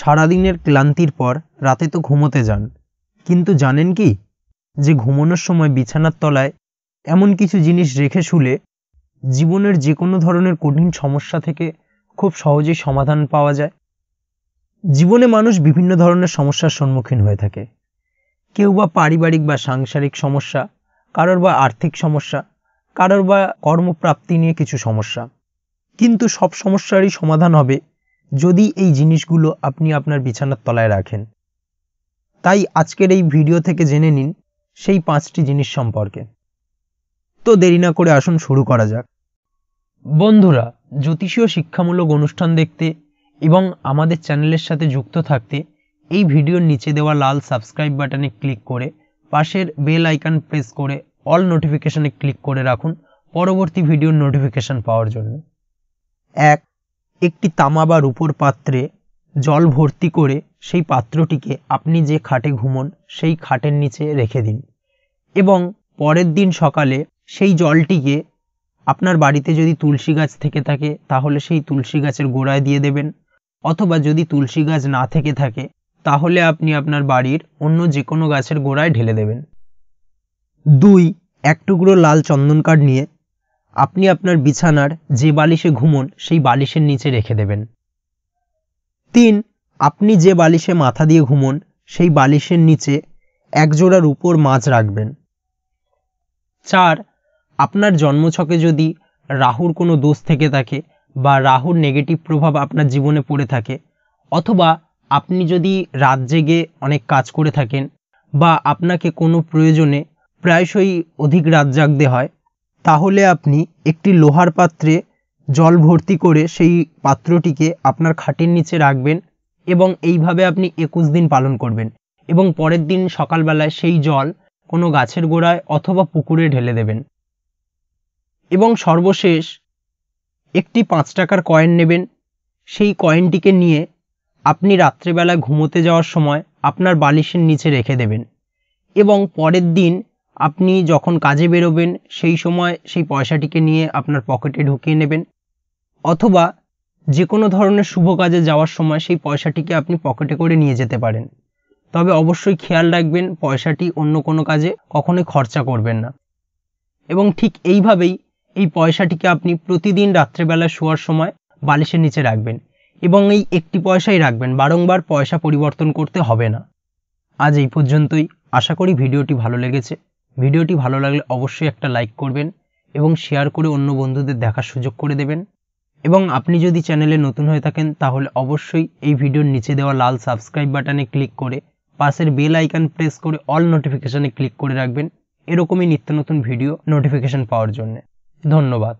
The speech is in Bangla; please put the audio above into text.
সারাদিনের ক্লান্তির পর রাতে তো ঘুমোতে যান কিন্তু জানেন কি যে ঘুমানোর সময় বিছানার তলায় এমন কিছু জিনিস রেখে শুলে জীবনের যে কোনো ধরনের কঠিন সমস্যা থেকে খুব সহজেই সমাধান পাওয়া যায় জীবনে মানুষ বিভিন্ন ধরনের সমস্যার সম্মুখীন হয়ে থাকে কেউ বা পারিবারিক বা সাংসারিক সমস্যা কারোর বা আর্থিক সমস্যা কারোর বা কর্মপ্রাপ্তি নিয়ে কিছু সমস্যা কিন্তু সব সমস্যারই সমাধান হবে যদি এই জিনিসগুলো আপনি আপনার বিছানার তলায় রাখেন তাই আজকের এই ভিডিও থেকে জেনে নিন সেই পাঁচটি জিনিস সম্পর্কে তো দেরি না করে আসুন শুরু করা যাক বন্ধুরা জ্যোতিষীয় শিক্ষামূলক অনুষ্ঠান দেখতে এবং আমাদের চ্যানেলের সাথে যুক্ত থাকতে এই ভিডিওর নিচে দেওয়া লাল সাবস্ক্রাইব বাটনে ক্লিক করে পাশের বেল আইকন প্রেস করে অল নোটিফিকেশানে ক্লিক করে রাখুন পরবর্তী ভিডিওর নোটিফিকেশান পাওয়ার জন্য এক একটি তামা বা রূপোর পাত্রে জল ভর্তি করে সেই পাত্রটিকে আপনি যে খাটে ঘুমন সেই খাটের নিচে রেখে দিন এবং পরের দিন সকালে সেই জলটিকে আপনার বাড়িতে যদি তুলসী গাছ থেকে থাকে তাহলে সেই তুলসী গাছের গোড়ায় দিয়ে দেবেন অথবা যদি তুলসী গাছ না থেকে থাকে তাহলে আপনি আপনার বাড়ির অন্য যে কোনো গাছের গোড়ায় ঢেলে দেবেন দুই এক টুকরো লাল চন্দন কাঠ নিয়ে আপনি আপনার বিছানার যে বালিশে ঘুমন সেই বালিশের নিচে রেখে দেবেন তিন আপনি যে বালিশে মাথা দিয়ে ঘুমন সেই বালিশের নিচে একজোড়া রূপোর মাছ রাখবেন চার আপনার জন্মছকে যদি রাহুর কোনো দোষ থেকে থাকে বা রাহুর নেগেটিভ প্রভাব আপনার জীবনে পড়ে থাকে অথবা আপনি যদি রাত জেগে অনেক কাজ করে থাকেন বা আপনাকে কোনো প্রয়োজনে প্রায়শই অধিক রাত জাগতে হয় তাহলে আপনি একটি লোহার পাত্রে জল ভর্তি করে সেই পাত্রটিকে আপনার খাটের নিচে রাখবেন এবং এইভাবে আপনি একুশ দিন পালন করবেন এবং পরের দিন সকালবেলায় সেই জল কোনো গাছের গোড়ায় অথবা পুকুরে ঢেলে দেবেন এবং সর্বশেষ একটি পাঁচ টাকার কয়েন নেবেন সেই কয়েনটিকে নিয়ে আপনি রাত্রেবেলা ঘুমোতে যাওয়ার সময় আপনার বালিশের নিচে রেখে দেবেন এবং পরের দিন আপনি যখন কাজে বেরোবেন সেই সময় সেই পয়সাটিকে নিয়ে আপনার পকেটে ঢুকিয়ে নেবেন অথবা যে কোনো ধরনের শুভ কাজে যাওয়ার সময় সেই পয়সাটিকে আপনি পকেটে করে নিয়ে যেতে পারেন তবে অবশ্যই খেয়াল রাখবেন পয়সাটি অন্য কোনো কাজে কখনোই খরচা করবেন না এবং ঠিক এইভাবেই এই পয়সাটিকে আপনি প্রতিদিন রাত্রেবেলা শোয়ার সময় বালিশের নিচে রাখবেন এবং এই একটি পয়সাই রাখবেন বারংবার পয়সা পরিবর্তন করতে হবে না আজ এই পর্যন্তই আশা করি ভিডিওটি ভালো লেগেছে ভিডিওটি ভালো লাগলে অবশ্যই একটা লাইক করবেন এবং শেয়ার করে অন্য বন্ধুদের দেখার সুযোগ করে দেবেন এবং আপনি যদি চ্যানেলে নতুন হয়ে থাকেন তাহলে অবশ্যই এই ভিডিওর নিচে দেওয়া লাল সাবস্ক্রাইব বাটনে ক্লিক করে পাশের বেল আইকন প্রেস করে অল নোটিফিকেশানে ক্লিক করে রাখবেন এরকমই নিত্য নতুন ভিডিও নোটিফিকেশান পাওয়ার জন্য ধন্যবাদ